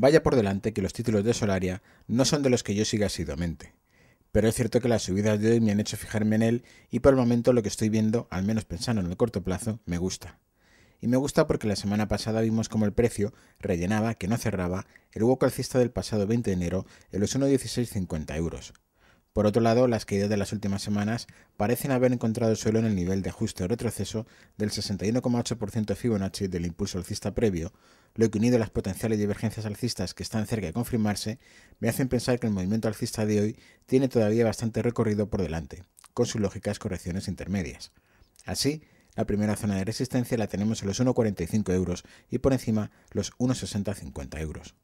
Vaya por delante que los títulos de Solaria no son de los que yo siga asiduamente, pero es cierto que las subidas de hoy me han hecho fijarme en él y por el momento lo que estoy viendo, al menos pensando en el corto plazo, me gusta. Y me gusta porque la semana pasada vimos como el precio rellenaba, que no cerraba, el hueco alcista del pasado 20 de enero en los 1,1650 euros, por otro lado, las caídas de las últimas semanas parecen haber encontrado suelo en el nivel de ajuste o retroceso del 61,8% Fibonacci del impulso alcista previo, lo que unido a las potenciales divergencias alcistas que están cerca de confirmarse, me hacen pensar que el movimiento alcista de hoy tiene todavía bastante recorrido por delante, con sus lógicas correcciones intermedias. Así, la primera zona de resistencia la tenemos en los 1,45 euros y por encima los 1,60-50 euros.